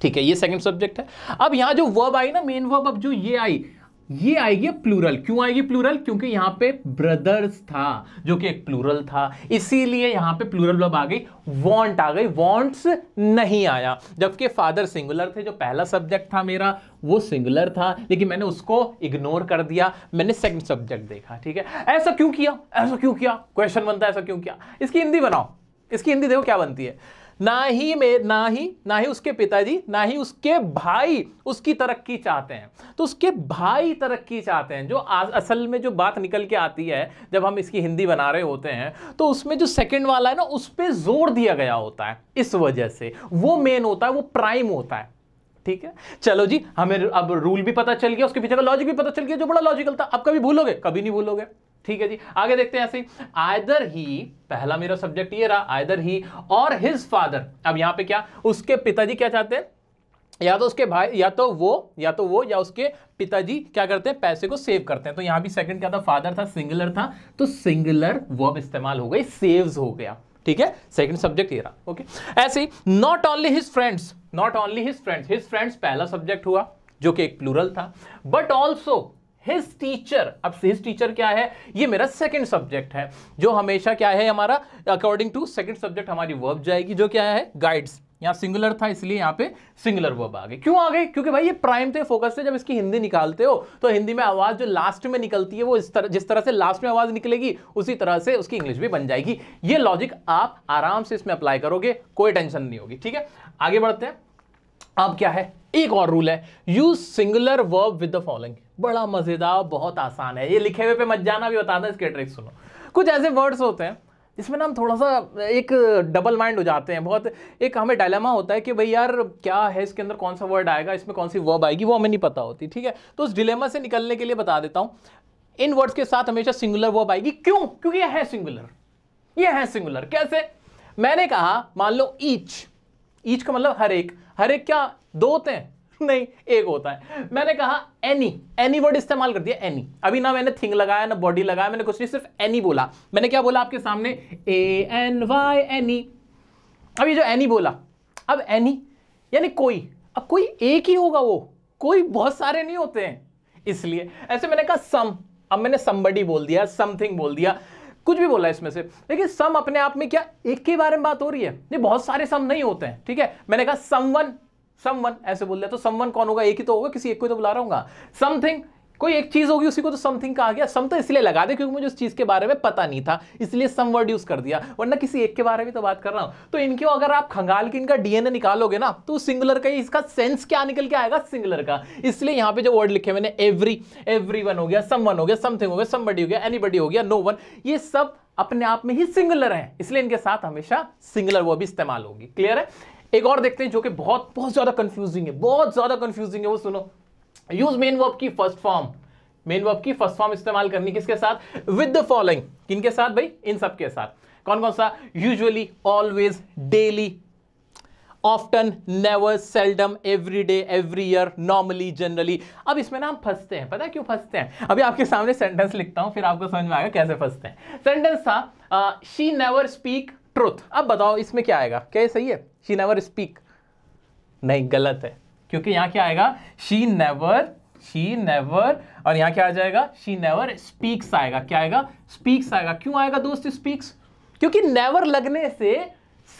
ठीक है ये सेकंड सब्जेक्ट है अब यहां जो वर्ब आई ना मेन वर्ब अब जो ये आई ये आएगी प्लूरल क्यों आएगी प्लूरल क्योंकि यहां पे ब्रदर्स था जो कि एक प्लूरल था इसीलिए यहां पे प्लूरल वर्ब आ गई वॉन्ट आ गई वॉन्ट्स नहीं आया जबकि फादर सिंगुलर थे जो पहला सब्जेक्ट था मेरा वो सिंगुलर था लेकिन मैंने उसको इग्नोर कर दिया मैंने सेकंड सब्जेक्ट देखा ठीक है ऐसा क्यों किया ऐसा क्यों किया क्वेश्चन बनता है ऐसा क्यों किया इसकी हिंदी बनाओ इसकी हिंदी देखो क्या बनती है ना ही मे ना ही ना ही उसके पिताजी ना ही उसके भाई उसकी तरक्की चाहते हैं तो उसके भाई तरक्की चाहते हैं जो आ, असल में जो बात निकल के आती है जब हम इसकी हिंदी बना रहे होते हैं तो उसमें जो सेकंड वाला है ना उस पर जोर दिया गया होता है इस वजह से वो मेन होता है वो प्राइम होता है ठीक है चलो जी हमें अब रूल भी पता चल गया उसके पीछे का लॉजिक भी पता चल गया जो बड़ा लॉजिकल था अब कभी भूलोगे कभी नहीं भूलोगे ठीक है जी आगे देखते हैं ऐसे आयदर ही पहला मेरा सब्जेक्ट ये रहा आयदर ही और हिज फादर अब यहां पे क्या उसके पिताजी क्या चाहते हैं या तो उसके भाई या तो वो या तो वो या उसके पिताजी क्या करते हैं पैसे को सेव करते हैं तो यहां भी सेकंड क्या था फादर था सिंगुलर था तो सिंगुलर अब इस्तेमाल हो गई सेव्स हो गया ठीक है सेकंड सब्जेक्ट ये रहा ओके ऐसे ही not only his friends not only his friends his friends पहला सब्जेक्ट हुआ जो कि एक प्लूरल था बट ऑल्सो हिज टीचर अब हिज टीचर क्या है ये मेरा सेकंड सब्जेक्ट है जो हमेशा क्या है हमारा अकॉर्डिंग टू सेकंड सब्जेक्ट हमारी वर्ब जाएगी जो क्या है गाइड्स यहाँ सिंगुलर था इसलिए यहाँ पे सिंगुलर वर्ब आ गए क्यों आ गए क्योंकि भाई ये प्राइम थे फोकस थे जब इसकी हिंदी निकालते हो तो हिंदी में आवाज जो लास्ट में निकलती है वो इस तरह जिस तरह से लास्ट में आवाज निकलेगी उसी तरह से उसकी इंग्लिश भी बन जाएगी ये लॉजिक आप आराम से इसमें अप्लाई करोगे कोई टेंशन नहीं होगी ठीक है आगे बढ़ते हैं अब क्या है एक और रूल है use singular verb with the following बड़ा मज़ेदार बहुत आसान है ये लिखे हुए पे मत जाना भी बताता है इसके ट्रिक सुनो कुछ ऐसे वर्ड्स होते हैं जिसमें ना हम थोड़ा सा एक डबल माइंड हो जाते हैं बहुत एक हमें डायलेमा होता है कि भाई यार क्या है इसके अंदर कौन सा वर्ड आएगा इसमें कौन सी वर्ब आएगी वो हमें नहीं पता होती ठीक है तो उस डिलेमा से निकलने के लिए बता देता हूँ इन वर्ड्स के साथ हमेशा सिंगुलर वर्ब आएगी क्यों क्योंकि यह है सिंगुलर यह है सिंगुलर कैसे मैंने कहा मान लो ईच ईच का मतलब हर एक हर एक क्या दो होते हैं नहीं एक होता है मैंने कहा एनी एनी वर्ड इस्तेमाल कर दिया एनी अभी ना मैंने थिंग लगाया ना बॉडी लगाया मैंने कुछ नहीं सिर्फ एनी बोला मैंने क्या बोला आपके सामने ए एन वाई एनी अब ये जो एनी बोला अब एनी यानी कोई अब कोई एक ही होगा वो कोई बहुत सारे नहीं होते हैं इसलिए ऐसे मैंने कहा सम अब मैंने समबडी बोल दिया समथिंग बोल दिया कुछ भी बोला इसमें से लेकिन सम अपने आप में क्या एक के बारे में बात हो रही है नहीं बहुत सारे सम नहीं होते हैं ठीक है मैंने कहा समवन समवन ऐसे बोल दिया तो समवन कौन होगा एक ही तो होगा किसी एक को तो बुला रहा हूँ समथिंग कोई एक चीज होगी उसी को तो समथिंग कहा गया सम तो इसलिए लगा दे क्योंकि मुझे उस चीज के बारे में पता नहीं था इसलिए सम वर्ड यूज कर दिया वरना किसी एक के बारे में तो बात कर रहा हूं तो इनके अगर आप खंगाल के इनका डीएनए निकालोगे ना तो सिंगुलर का ही इसका सेंस क्या निकल के आएगा सिंगुलर का इसलिए यहां पर जो वर्ड लिखे मैंने एवरी एवरी हो गया सम हो गया समथिंग हो गया सम हो गया एनी हो गया नो वन ये सब अपने आप में ही सिंगुलर है इसलिए इनके साथ हमेशा सिंगुलर वो भी इस्तेमाल होगी क्लियर है एक और देखते हैं जो कि बहुत बहुत ज़्यादा कंफ्यूजिंग है बहुत ज़्यादा कंफ्यूजिंग है वो सुनो यूज मेन वर्ब की फर्स्ट फॉर्म मेन वर्ब की फर्स्ट फॉर्म इस्तेमाल करनी किसके साथ विद द फॉलोइंग किन के साथ भाई इन सब के साथ कौन कौन सा usually always daily often never seldom every day every year normally generally अब इसमें ना हम फंसते हैं पता है क्यों फंसते हैं अभी आपके सामने सेंटेंस लिखता हूं फिर आपको समझ में आएगा कैसे फंसते हैं सेंटेंस था शी नेवर स्पीक ट्रुथ अब बताओ इसमें क्या आएगा क्या ये सही है शी नेवर स्पीक नहीं गलत है क्योंकि यहां क्या आएगा शी नेवर शी नेवर और यहां क्या आ जाएगा शी नेवर स्पीक्स आएगा क्या आएगा स्पीक्स आएगा क्यों आएगा दोस्त स्पीक्स क्योंकि नेवर लगने से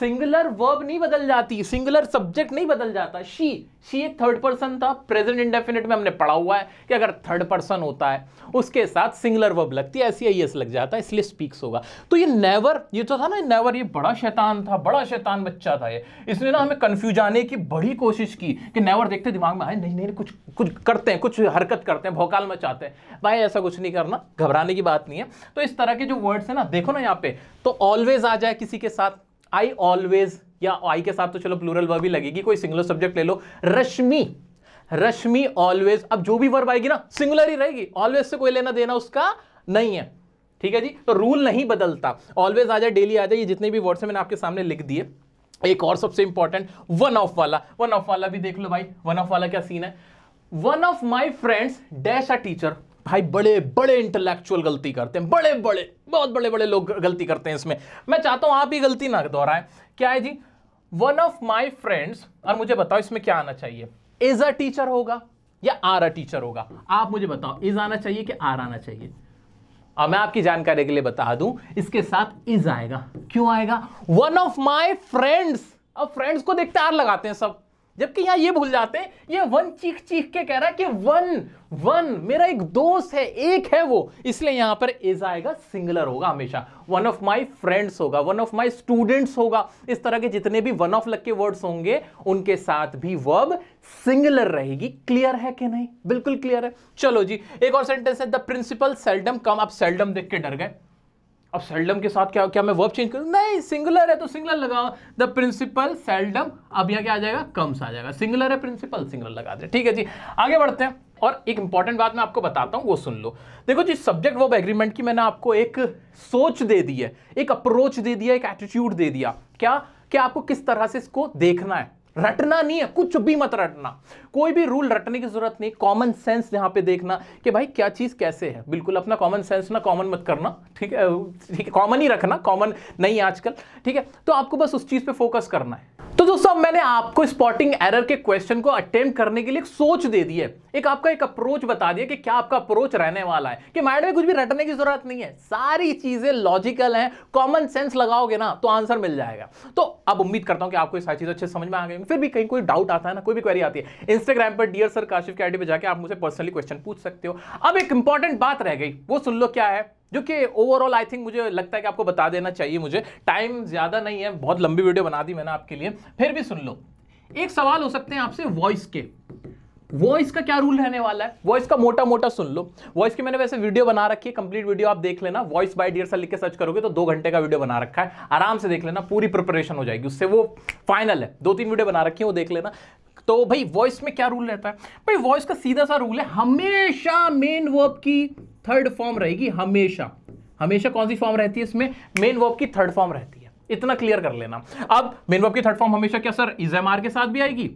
सिंगुलर वर्ब नहीं बदल जाती सिंगुलर सब्जेक्ट नहीं बदल जाता शी शी एक थर्ड पर्सन था प्रेजेंट इंडेफिनेट में हमने पढ़ा हुआ है कि अगर थर्ड पर्सन होता है उसके साथ सिंगुलर वर्ब लगती है ऐसी आई e लग जाता है इसलिए स्पीक्स होगा तो ये नेवर ये तो था ना नेवर ये बड़ा शैतान था बड़ा शैतान बच्चा था ये इसने ना हमें कन्फ्यूज आने की बड़ी कोशिश की कि नेवर देखते दिमाग में आए नहीं नहीं कुछ कुछ करते हैं कुछ हरकत करते हैं भोकाल मचाते हैं भाई ऐसा कुछ नहीं करना घबराने की बात नहीं है तो इस तरह के जो वर्ड्स है ना देखो ना यहाँ पे तो ऑलवेज आ जाए किसी के साथ आई ऑलवेज या आई के साथ तो चलो प्लूरल वर्ब भी लगेगी कोई सिंगुलर सब्जेक्ट ले लो रश्मि रश्मि ऑलवेज अब जो भी वर्ब आएगी ना सिंगुलर ही रहेगी ऑलवेज से कोई लेना देना उसका नहीं है ठीक है जी तो रूल नहीं बदलता ऑलवेज आ जाए डेली आ जाए ये जितने भी वर्ड्स हैं मैंने आपके सामने लिख दिए एक और सबसे इंपॉर्टेंट वन ऑफ वाला वन ऑफ वाला भी देख लो भाई वन ऑफ वाला क्या सीन है one of my friends dash a teacher भाई बड़े बड़े इंटेलेक्चुअल गलती करते हैं बड़े बड़े बहुत बड़े बड़े लोग गलती करते हैं इसमें मैं चाहता हूं आप ही गलती ना दोहराएं क्या है जी वन ऑफ माई फ्रेंड्स और मुझे बताओ इसमें क्या आना चाहिए इज अ टीचर होगा या आर अ टीचर होगा आप मुझे बताओ इज आना चाहिए कि आर आना चाहिए और मैं आपकी जानकारी के लिए बता दूं इसके साथ इज आएगा क्यों आएगा वन ऑफ माई फ्रेंड्स अब फ्रेंड्स को देखते आर लगाते हैं सब जबकि यहां ये भूल जाते हैं ये वन चीख चीख के कह रहा है कि वन वन मेरा एक दोस्त है एक है वो इसलिए यहां पर इज आएगा सिंगलर होगा हमेशा वन ऑफ माय फ्रेंड्स होगा वन ऑफ माय स्टूडेंट्स होगा इस तरह के जितने भी वन ऑफ लग के वर्ड्स होंगे उनके साथ भी वर्ब सिंगलर रहेगी क्लियर है कि नहीं बिल्कुल क्लियर है चलो जी एक और सेंटेंस है द प्रिंसिपल सेल्डम कम आप सेल्डम देख के डर गए अब सेल्डम के साथ क्या क्या मैं वर्ब चेंज करूँ नहीं सिंगुलर है तो सिंगुलर लगाओ द प्रिंसिपल सेल्डम अब यहाँ क्या आ जाएगा कम्स आ जाएगा सिंगुलर है प्रिंसिपल सिंगुलर लगा दे ठीक है जी आगे बढ़ते हैं और एक इंपॉर्टेंट बात मैं आपको बताता हूँ वो सुन लो देखो जी सब्जेक्ट वर्ब एग्रीमेंट की मैंने आपको एक सोच दे दी है एक अप्रोच दे दिया एक एटीट्यूड दे दिया क्या क्या आपको किस तरह से इसको देखना है रटना नहीं है कुछ भी मत रटना कोई भी रूल रटने की जरूरत नहीं कॉमन सेंस यहां पे देखना कि भाई क्या चीज़ कैसे है बिल्कुल अपना कॉमन सेंस ना कॉमन मत करना ठीक है ठीक है कॉमन ही रखना कॉमन नहीं आजकल ठीक है तो आपको बस उस चीज़ पे फोकस करना है तो दोस्तों अब मैंने आपको स्पॉटिंग एरर के क्वेश्चन को अटेम्प्ट करने के लिए एक सोच दे दी है एक आपका एक अप्रोच बता दिया कि क्या आपका अप्रोच रहने वाला है कि माइंड में कुछ भी रटने की जरूरत नहीं है सारी चीजें लॉजिकल हैं कॉमन सेंस लगाओगे ना तो आंसर मिल जाएगा तो अब उम्मीद करता हूं कि आपको सारी चीज अच्छे समझ में आ गई करेंगे फिर भी कहीं कोई डाउट आता है ना कोई भी क्वेरी आती है इंस्टाग्राम पर डियर सर काशिफ के आईडी डी जाके आप मुझे पर्सनली क्वेश्चन पूछ सकते हो अब एक इंपॉर्टेंट बात रह गई वो सुन लो क्या है जो कि ओवरऑल आई थिंक मुझे लगता है कि आपको बता देना चाहिए मुझे टाइम ज़्यादा नहीं है बहुत लंबी वीडियो बना दी मैंने आपके लिए फिर भी सुन लो एक सवाल हो सकते हैं आपसे वॉइस के वॉइस का क्या रूल रहने वाला है वॉइस का मोटा मोटा सुन लो वॉइस की मैंने वैसे वीडियो बना रखी है कंप्लीट वीडियो आप देख लेना वॉइस बाय डियर सर लिख के सर्च करोगे तो दो घंटे का वीडियो बना रखा है आराम से देख लेना पूरी प्रिपरेशन हो जाएगी उससे वो फाइनल है दो तीन वीडियो बना रखी है वो देख लेना तो भाई वॉइस में क्या रूल रहता है भाई वॉइस का सीधा सा रूल है हमेशा मेन वर्ब की थर्ड फॉर्म रहेगी हमेशा हमेशा कौन सी फॉर्म रहती है इसमें मेन वर्ब की थर्ड फॉर्म रहती है इतना क्लियर कर लेना अब मेन वर्ब की थर्ड फॉर्म हमेशा क्या सर इज एम के साथ भी आएगी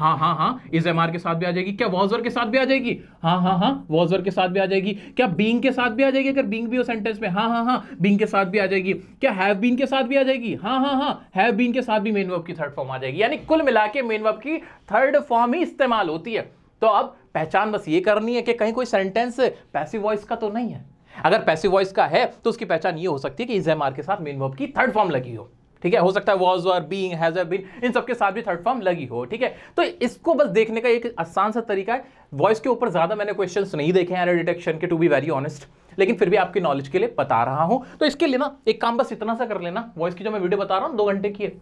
हाँ हाँ हाँ इज एम आर के साथ भी आ जाएगी क्या वॉजर के साथ भी आ जाएगी हाँ हाँ हाँ वॉजर के साथ भी आ जाएगी क्या बींग के साथ भी आ जाएगी अगर बींग भी हो सेंटेंस में हाँ हाँ हाँ बींग के साथ भी आ जाएगी क्या हैव बीन के साथ भी आ जाएगी हाँ हाँ हाँ हैव बीन के साथ भी मेन वर्ब की थर्ड फॉर्म आ जाएगी यानी कुल मिला के मेन वर्ब की थर्ड फॉर्म ही इस्तेमाल होती है तो अब पहचान बस ये करनी है कि कहीं कोई सेंटेंस पैसिव वॉइस का तो नहीं है अगर पैसिव वॉइस का है तो उसकी पहचान ये हो सकती है कि इज एम आर के साथ मेन वर्ब की थर्ड फॉर्म लगी हो ठीक है हो सकता है वॉज और बींग हैज बीन इन सबके साथ भी थर्ड फॉर्म लगी हो ठीक है तो इसको बस देखने का एक आसान सा तरीका है वॉइस के ऊपर ज़्यादा मैंने क्वेश्चन नहीं देखे हैं डिटेक्शन के टू बी वेरी ऑनेस्ट लेकिन फिर भी आपकी नॉलेज के लिए बता रहा हूं तो इसके लिए ना एक काम बस इतना सा कर लेना वॉइस की जो मैं वीडियो बता रहा हूं दो घंटे की है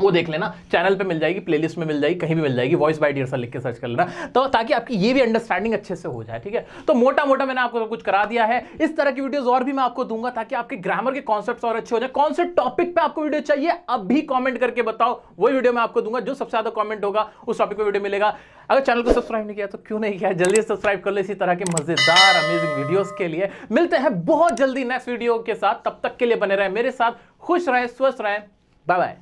वो देख लेना चैनल पे मिल जाएगी प्लेलिस्ट में मिल जाएगी कहीं भी मिल जाएगी वॉइस बाय डियर लिख के सर्च कर लेना तो ताकि आपकी ये भी अंडरस्टैंडिंग अच्छे से हो जाए ठीक है तो मोटा मोटा मैंने आपको सब कुछ करा दिया है इस तरह की वीडियोस और भी मैं आपको दूंगा ताकि आपके ग्रामर के कॉन्सेप्ट और अच्छे हो जाए कौन से टॉपिक पर आपको वीडियो चाहिए अब भी कॉमेंट करके बताओ वही वीडियो मैं आपको दूंगा जो सबसे ज्यादा कॉमेंट होगा उस टॉपिक पर वीडियो मिलेगा अगर चैनल को सब्सक्राइब नहीं किया तो क्यों नहीं किया जल्दी सब्सक्राइब कर लो इसी तरह के मजेदार अमेजिंग वीडियो के लिए मिलते हैं बहुत जल्दी नेक्स्ट वीडियो के साथ तब तक के लिए बने रहे मेरे साथ खुश रहें स्वस्थ रहें बाय बाय